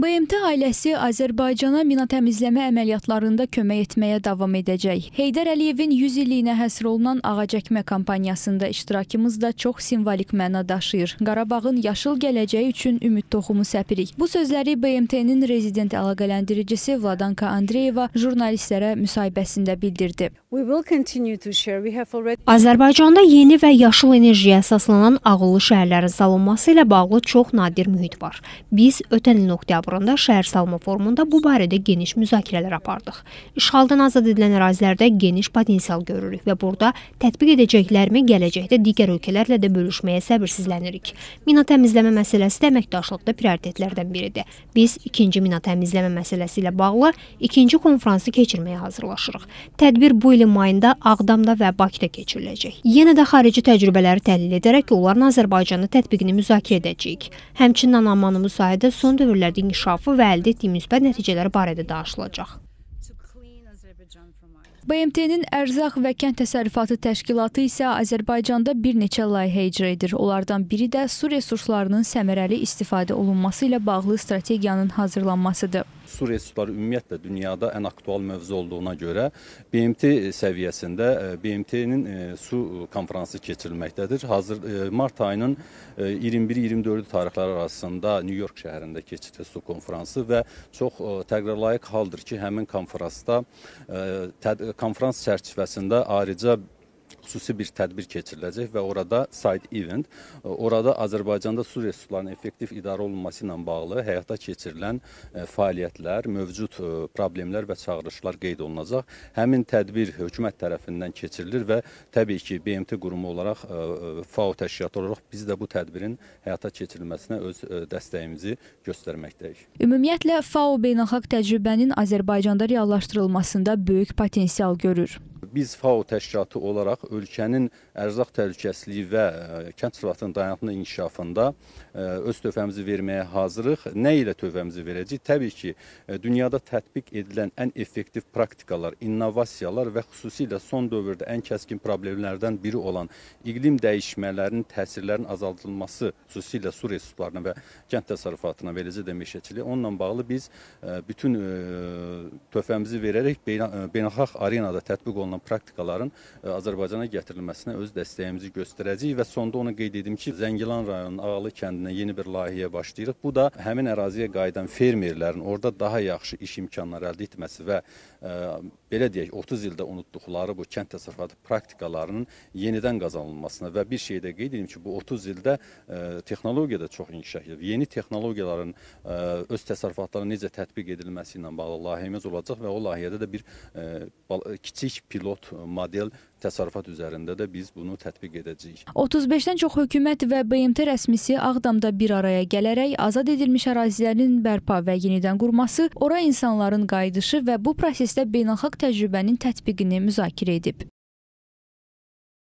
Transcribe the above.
BMT ailəsi Azərbaycana mina təmizləmə əməliyyatlarında kömək etməyə davam edəcək. Heydər Əliyevin 100 illiyinə həsr olunan ağacəkmə kampaniyasında iştirakımız da çox simvolik məna daşıyır. Qarabağın yaşıl gələcəyi üçün ümid toxumu səpirik. Bu sözləri BMT-nin rezident əlaqələndiricisi Vladanka Andreyeva jurnalistlərə müsahibəsində bildirdi. Azərbaycanda yeni və yaşıl enerjiyə əsaslanan ağıllı şəhərlərin salınması ilə bağlı çox nadir mühit var. Biz ötən il oktyabrda dövründə şəhər salma forumunda bu barədə geniş müzakirələr apardıq. İşğaldan azad edilən ərazilərdə geniş potensial görürük və burada tətbiq edəcəklərimi gələcəkdə digər ölkələrlə də bölüşməyə səbirsizlənirik. Mina təmizləmə məsələsi də əməkdaşlıqda prioritetlərdən biridir. Biz ikinci mina təmizləmə məsələsi ilə bağlı ikinci konfransı keçirməyə hazırlaşırıq. Tədbir bu ilin mayında Ağdamda və Bakıda keçiriləcək. Yenə də xarici təcrübələri təhlil edərək onların Azərbaycanı tətbiqini müzakirə edəcəyik. Həmçinin anammanın müsaidə son dövrlərdə inkişaf inkişafı və əldə etdiyi müsbət nəticələr barədə danışılacaq. BMT-nin Ərzaq və Kənd Təsərrüfatı Təşkilatı isə Azərbaycanda bir neçə layihə icra edir. Onlardan biri də su resurslarının səmərəli istifadə olunması ilə bağlı strategiyanın hazırlanmasıdır su resursları ümumiyyətlə dünyada ən aktual mövzu olduğuna görə BMT səviyyəsində e, BMT-nin e, su konfransı keçirilməkdədir. Hazır e, mart ayının 21-24 tarixləri arasında New York şəhərində keçiriləcək su konfransı və çox təqdirlayiq haldır ki, həmin konfransda konfrans çərçivəsində ayrıca xüsusi bir tədbir keçiriləcək və orada side event, e, orada Azərbaycanda su resurslarının effektiv idarə olunması ilə bağlı həyata keçirilən e, fəaliyyətlər, mövcud e, problemlər və çağırışlar qeyd olunacaq. Həmin tədbir hökumət tərəfindən keçirilir və təbii ki, BMT qurumu olaraq FAO təşkilatı olaraq biz də bu tədbirin həyata keçirilməsinə öz dəstəyimizi göstərməkdəyik. Ümumiyyətlə FAO beynəlxalq təcrübənin Azərbaycanda reallaşdırılmasında böyük potensial görür biz FAO təşkilatı olaraq ölkənin ərzaq təhlükəsizliyi və e, kənd sırvatının dayanıqlı inkişafında e, öz tövbəmizi verməyə hazırıq. Nə ilə tövbəmizi verəcəyik? Təbii ki, e, dünyada tətbiq edilən ən effektiv praktikalar, innovasiyalar və xüsusilə son dövrdə ən kəskin problemlərdən biri olan iqlim dəyişmələrinin təsirlərinin azaldılması, xüsusilə su resurslarına və kənd təsərrüfatına, eləcə də meşəçiliyə, onunla bağlı biz bütün töhfəmizi verərək e, beynəlxalq arenada tətbiq olunan praktikaların e, Azərbaycana gətirilməsinə öz dəstəyimizi göstərəcəyik və sonda onu qeyd edim ki, Zəngilan rayonunun Ağlı kəndinə yeni bir layihəyə başlayırıq. Bu da həmin əraziyə qayıdan fermerlərin orada daha yaxşı iş imkanları əldə etməsi və e, belə deyək 30 ildə unutduqları bu kənd təsərrüfatı praktikalarının yenidən qazanılmasına və bir şey də qeyd edim ki, bu 30 ildə texnologiya da çox inkişaf edib. Yeni texnologiyaların öz təsərrüfatlarına necə tətbiq edilməsi ilə bağlı layihəmiz olacaq olacaq və o layihədə də bir e, kiçik pilot e, model təsərrüfat üzərində də biz bunu tətbiq edəcəyik. 35-dən çox hökumət və BMT rəsmisi Ağdamda bir araya gələrək azad edilmiş ərazilərin bərpa və yenidən qurması, ora insanların qayıdışı və bu prosesdə beynəlxalq təcrübənin tətbiqini müzakirə edib.